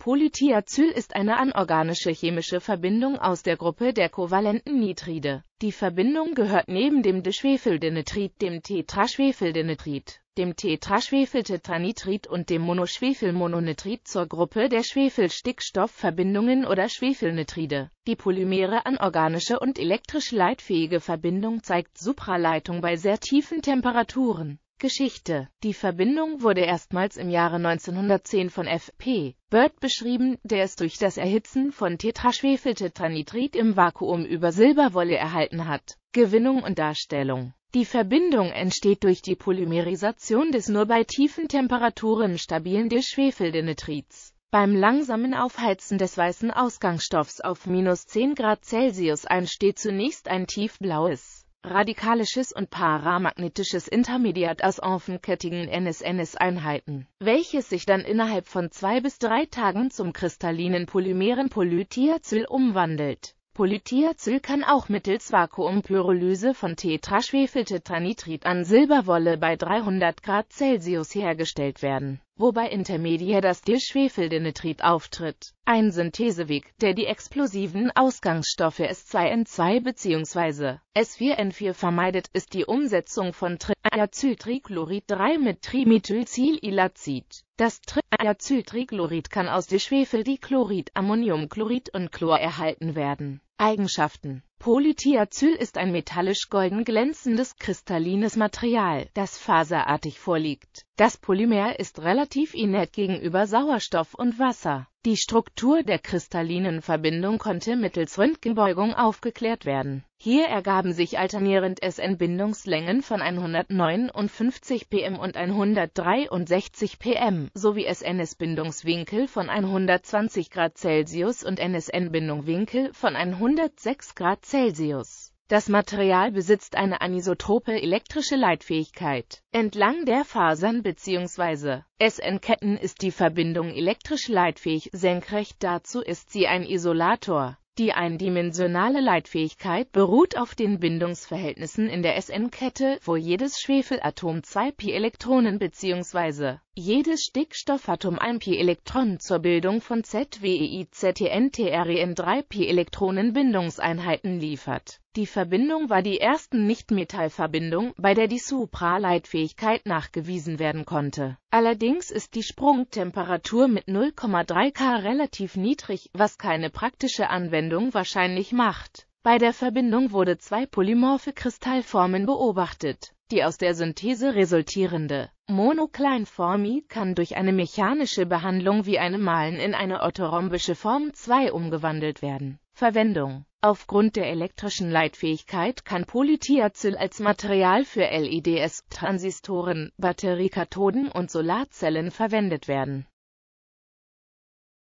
Polythiazyl ist eine anorganische chemische Verbindung aus der Gruppe der kovalenten Nitride. Die Verbindung gehört neben dem Dischwefeldenitrid, dem Tetraschwefeldenitrid, dem Tetraschwefeltetranitrit und dem Monoschwefelmononitrit zur Gruppe der Schwefelstickstoffverbindungen oder Schwefelnitride. Die polymere anorganische und elektrisch leitfähige Verbindung zeigt Supraleitung bei sehr tiefen Temperaturen Geschichte. Die Verbindung wurde erstmals im Jahre 1910 von F.P. Bird beschrieben, der es durch das Erhitzen von Tetraschwefeltetranitrit im Vakuum über Silberwolle erhalten hat. Gewinnung und Darstellung Die Verbindung entsteht durch die Polymerisation des nur bei tiefen Temperaturen stabilen Dischwefeldenitrids. Beim langsamen Aufheizen des weißen Ausgangsstoffs auf minus 10 Grad Celsius entsteht zunächst ein tiefblaues radikalisches und paramagnetisches Intermediat aus offenkettigen NSNS-Einheiten, welches sich dann innerhalb von zwei bis drei Tagen zum kristallinen Polymeren Polythiazyl umwandelt. Polythiazyl kann auch mittels Vakuumpyrolyse von Tetraschwefeltetranitrid an Silberwolle bei 300 Grad Celsius hergestellt werden wobei intermediär das Dil-Schwefeldinitrid auftritt. Ein Syntheseweg, der die explosiven Ausgangsstoffe S2N2 bzw. S4N4 vermeidet, ist die Umsetzung von Triacyltrichlorid 3 mit Trimethylsililazid. Das Triacyltrichlorid kann aus Dil-Schwefeldichlorid, Ammoniumchlorid und Chlor erhalten werden Eigenschaften Polythiazyl ist ein metallisch-golden glänzendes kristallines Material, das faserartig vorliegt. Das Polymer ist relativ inert gegenüber Sauerstoff und Wasser. Die Struktur der kristallinen Verbindung konnte mittels Röntgenbeugung aufgeklärt werden. Hier ergaben sich alternierend SN-Bindungslängen von 159 pm und 163 pm sowie SNS-Bindungswinkel von 120 Grad Celsius und NSN-Bindungswinkel von 106 Grad Celsius. Das Material besitzt eine anisotrope elektrische Leitfähigkeit. Entlang der Fasern bzw. SN-Ketten ist die Verbindung elektrisch leitfähig, senkrecht dazu ist sie ein Isolator. Die eindimensionale Leitfähigkeit beruht auf den Bindungsverhältnissen in der SN-Kette, wo jedes Schwefelatom 2 Pi Elektronen bzw. Jedes Stickstoffatom ein Pi-Elektron zur Bildung von zwei e 3 Pi-Elektronen-Bindungseinheiten liefert. Die Verbindung war die erste Nichtmetallverbindung, bei der die Supraleitfähigkeit nachgewiesen werden konnte. Allerdings ist die Sprungtemperatur mit 0,3 K relativ niedrig, was keine praktische Anwendung wahrscheinlich macht. Bei der Verbindung wurde zwei polymorphe Kristallformen beobachtet. Die aus der Synthese resultierende Monokleinformie kann durch eine mechanische Behandlung wie eine Malen in eine orthorhombische Form 2 umgewandelt werden. Verwendung Aufgrund der elektrischen Leitfähigkeit kann Polythiazyl als Material für LEDs, Transistoren, Batteriekathoden und Solarzellen verwendet werden